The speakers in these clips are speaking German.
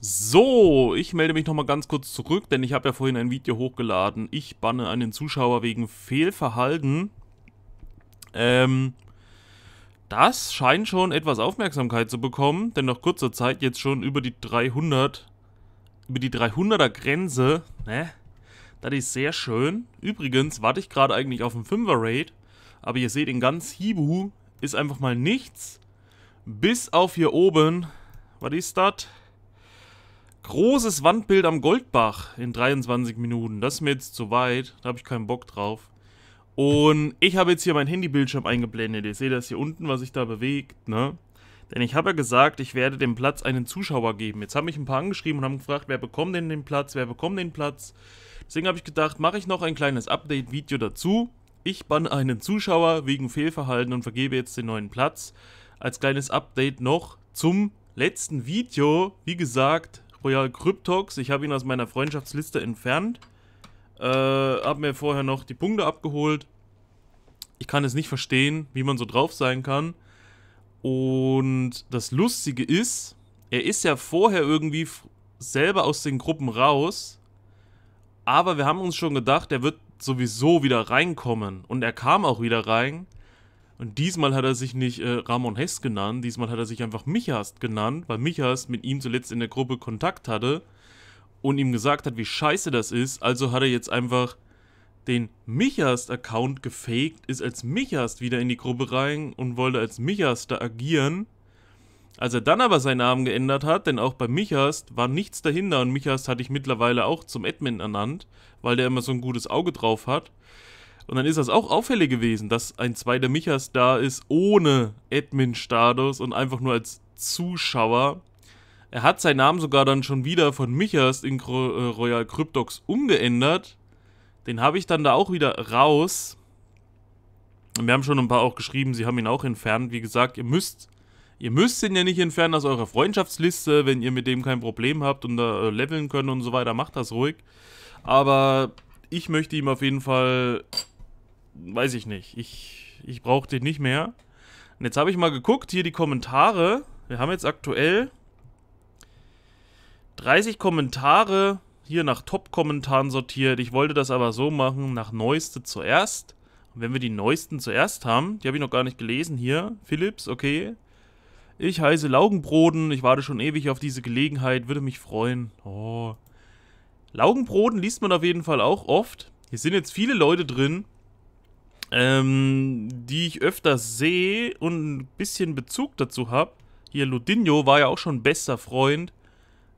So, ich melde mich nochmal ganz kurz zurück, denn ich habe ja vorhin ein Video hochgeladen. Ich banne einen Zuschauer wegen Fehlverhalten. Ähm, das scheint schon etwas Aufmerksamkeit zu bekommen, denn nach kurzer Zeit jetzt schon über die 300, über die 300er Grenze, ne? Das ist sehr schön. Übrigens warte ich gerade eigentlich auf einen 5er Raid, aber ihr seht, in ganz Hibu ist einfach mal nichts, bis auf hier oben, was ist das? Großes Wandbild am Goldbach in 23 Minuten. Das ist mir jetzt zu weit. Da habe ich keinen Bock drauf. Und ich habe jetzt hier meinen Handybildschirm eingeblendet. Ihr seht das hier unten, was sich da bewegt, ne? Denn ich habe ja gesagt, ich werde dem Platz einen Zuschauer geben. Jetzt haben mich ein paar angeschrieben und haben gefragt, wer bekommt denn den Platz, wer bekommt den Platz. Deswegen habe ich gedacht, mache ich noch ein kleines Update-Video dazu. Ich banne einen Zuschauer wegen Fehlverhalten und vergebe jetzt den neuen Platz. Als kleines Update noch zum letzten Video. Wie gesagt, Royal oh Cryptox. Ich habe ihn aus meiner Freundschaftsliste entfernt. Äh, habe mir vorher noch die Punkte abgeholt. Ich kann es nicht verstehen, wie man so drauf sein kann. Und das Lustige ist, er ist ja vorher irgendwie selber aus den Gruppen raus. Aber wir haben uns schon gedacht, er wird sowieso wieder reinkommen. Und er kam auch wieder rein. Und diesmal hat er sich nicht äh, Ramon Hess genannt, diesmal hat er sich einfach Michast genannt, weil Michast mit ihm zuletzt in der Gruppe Kontakt hatte und ihm gesagt hat, wie scheiße das ist. Also hat er jetzt einfach den Michast-Account gefaked, ist als Michast wieder in die Gruppe rein und wollte als Michast da agieren. Als er dann aber seinen Namen geändert hat, denn auch bei Michast war nichts dahinter und Michast hatte ich mittlerweile auch zum Admin ernannt, weil der immer so ein gutes Auge drauf hat. Und dann ist das auch auffällig gewesen, dass ein zweiter Michas da ist ohne Admin-Status und einfach nur als Zuschauer. Er hat seinen Namen sogar dann schon wieder von Michas in äh, Royal Cryptox umgeändert. Den habe ich dann da auch wieder raus. wir haben schon ein paar auch geschrieben, sie haben ihn auch entfernt. Wie gesagt, ihr müsst, ihr müsst ihn ja nicht entfernen aus eurer Freundschaftsliste, wenn ihr mit dem kein Problem habt und da äh, leveln können und so weiter, macht das ruhig. Aber ich möchte ihm auf jeden Fall weiß ich nicht. Ich, ich brauche den nicht mehr. Und jetzt habe ich mal geguckt, hier die Kommentare. Wir haben jetzt aktuell 30 Kommentare hier nach Top-Kommentaren sortiert. Ich wollte das aber so machen, nach Neueste zuerst. Und wenn wir die Neuesten zuerst haben, die habe ich noch gar nicht gelesen hier. Philips, okay. Ich heiße Laugenbroden, ich warte schon ewig auf diese Gelegenheit, würde mich freuen. Oh. Laugenbroden liest man auf jeden Fall auch oft. Hier sind jetzt viele Leute drin, ähm, die ich öfters sehe und ein bisschen Bezug dazu habe. Hier, Ludinho war ja auch schon bester Freund,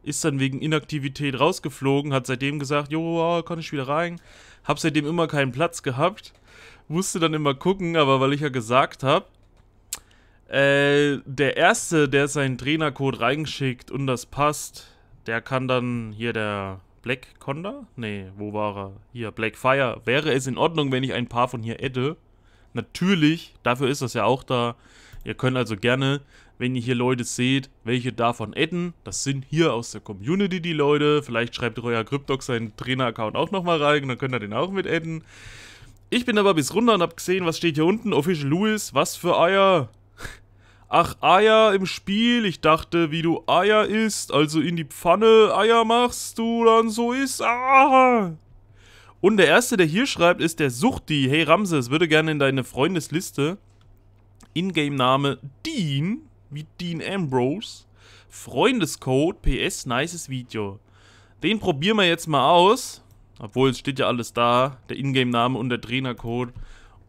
ist dann wegen Inaktivität rausgeflogen, hat seitdem gesagt, jo, kann ich wieder rein. Hab seitdem immer keinen Platz gehabt, musste dann immer gucken, aber weil ich ja gesagt habe, äh, der Erste, der seinen Trainercode reingeschickt und das passt, der kann dann hier der Black Conda? Nee, wo war er? Hier, Black Fire. Wäre es in Ordnung, wenn ich ein paar von hier adde? Natürlich, dafür ist das ja auch da. Ihr könnt also gerne, wenn ihr hier Leute seht, welche davon adden. Das sind hier aus der Community die Leute. Vielleicht schreibt Royal Cryptox seinen Trainer-Account auch nochmal rein, dann könnt ihr den auch mit adden. Ich bin aber bis runter und hab gesehen, was steht hier unten. Official Louis, was für Eier. Ach, Eier im Spiel. Ich dachte, wie du Eier isst, also in die Pfanne Eier machst, du dann so isst. Ah. Und der erste, der hier schreibt, ist der Suchti. Hey Ramses, würde gerne in deine Freundesliste. Ingame-Name Dean, wie Dean Ambrose. Freundescode, PS, nices Video. Den probieren wir jetzt mal aus. Obwohl, es steht ja alles da. Der Ingame-Name und der Trainercode.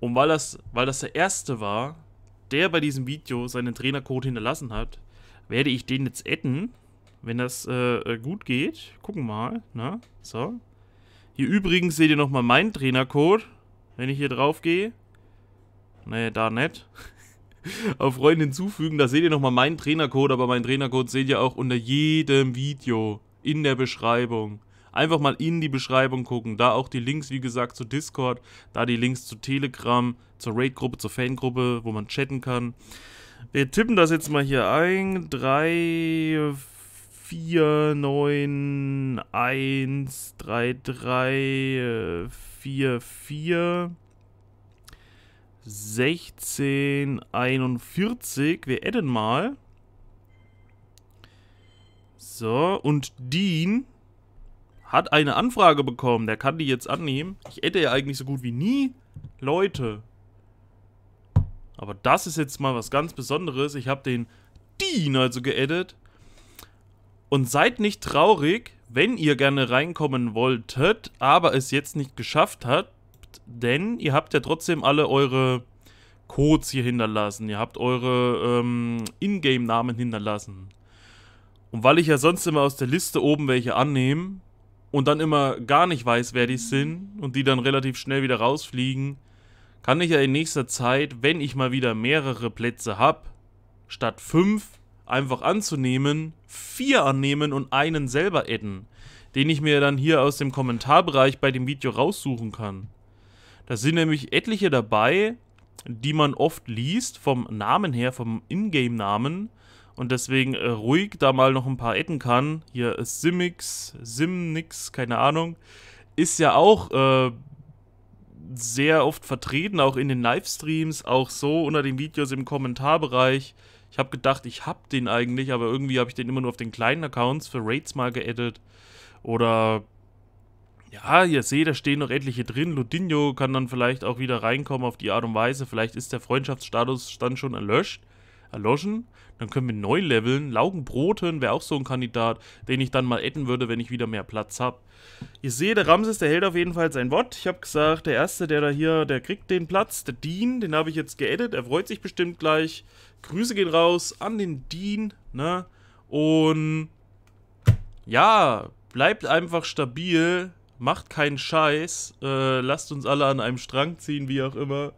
Und weil das, weil das der erste war, der bei diesem Video seinen Trainercode hinterlassen hat, werde ich den jetzt adden, wenn das äh, gut geht. Gucken mal, ne? So. Hier übrigens seht ihr nochmal meinen Trainercode, wenn ich hier drauf gehe. Ne, da nicht. Auf Freunde hinzufügen, da seht ihr nochmal meinen Trainercode, aber meinen Trainercode seht ihr auch unter jedem Video in der Beschreibung. Einfach mal in die Beschreibung gucken. Da auch die Links, wie gesagt, zu Discord, da die Links zu Telegram, zur Raid-Gruppe, zur Fangruppe, wo man chatten kann. Wir tippen das jetzt mal hier ein. 3, 4, 9, 1, 3, 3, 4, 4. 16, 41. Wir adden mal. So, und Dean hat eine Anfrage bekommen, der kann die jetzt annehmen. Ich hätte ja eigentlich so gut wie nie Leute. Aber das ist jetzt mal was ganz Besonderes. Ich habe den Dean also geedit. Und seid nicht traurig, wenn ihr gerne reinkommen wolltet, aber es jetzt nicht geschafft habt, denn ihr habt ja trotzdem alle eure Codes hier hinterlassen. Ihr habt eure ähm, Ingame-Namen hinterlassen. Und weil ich ja sonst immer aus der Liste oben welche annehme, und dann immer gar nicht weiß, wer die sind und die dann relativ schnell wieder rausfliegen, kann ich ja in nächster Zeit, wenn ich mal wieder mehrere Plätze habe, statt fünf einfach anzunehmen, vier annehmen und einen selber adden, den ich mir dann hier aus dem Kommentarbereich bei dem Video raussuchen kann. Da sind nämlich etliche dabei, die man oft liest, vom Namen her, vom Ingame-Namen, und deswegen äh, ruhig da mal noch ein paar Etten kann. Hier äh, Simix, Simnix, keine Ahnung, ist ja auch äh, sehr oft vertreten, auch in den Livestreams, auch so unter den Videos im Kommentarbereich. Ich habe gedacht, ich habe den eigentlich, aber irgendwie habe ich den immer nur auf den kleinen Accounts für Raids mal geedit. Oder ja, ihr seht, da stehen noch etliche drin. Ludinho kann dann vielleicht auch wieder reinkommen auf die Art und Weise. Vielleicht ist der Freundschaftsstatus dann schon erlöscht erloschen. Dann können wir neu leveln. Laugenbroten wäre auch so ein Kandidat, den ich dann mal adden würde, wenn ich wieder mehr Platz habe. Ihr seht, der Ramses, der hält auf jeden Fall sein Wort. Ich habe gesagt, der Erste, der da hier, der kriegt den Platz. Der Dean, den habe ich jetzt geaddet. Er freut sich bestimmt gleich. Grüße gehen raus an den Dean, ne? Und ja, bleibt einfach stabil. Macht keinen Scheiß. Äh, lasst uns alle an einem Strang ziehen, wie auch immer.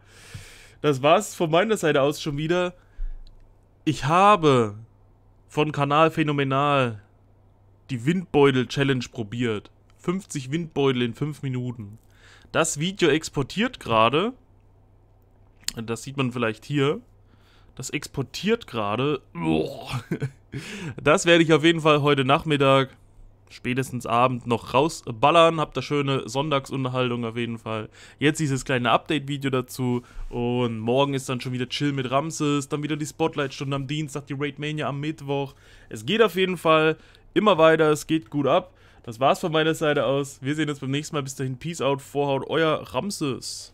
Das war's von meiner Seite aus schon wieder. Ich habe von Kanal Phänomenal die Windbeutel-Challenge probiert. 50 Windbeutel in 5 Minuten. Das Video exportiert gerade. Das sieht man vielleicht hier. Das exportiert gerade. Das werde ich auf jeden Fall heute Nachmittag spätestens Abend noch rausballern. Habt da schöne Sonntagsunterhaltung auf jeden Fall. Jetzt dieses kleine Update-Video dazu. Und morgen ist dann schon wieder Chill mit Ramses. Dann wieder die Spotlight-Stunde am Dienstag, die Raid Mania am Mittwoch. Es geht auf jeden Fall immer weiter. Es geht gut ab. Das war's von meiner Seite aus. Wir sehen uns beim nächsten Mal. Bis dahin, Peace out, Vorhaut, euer Ramses.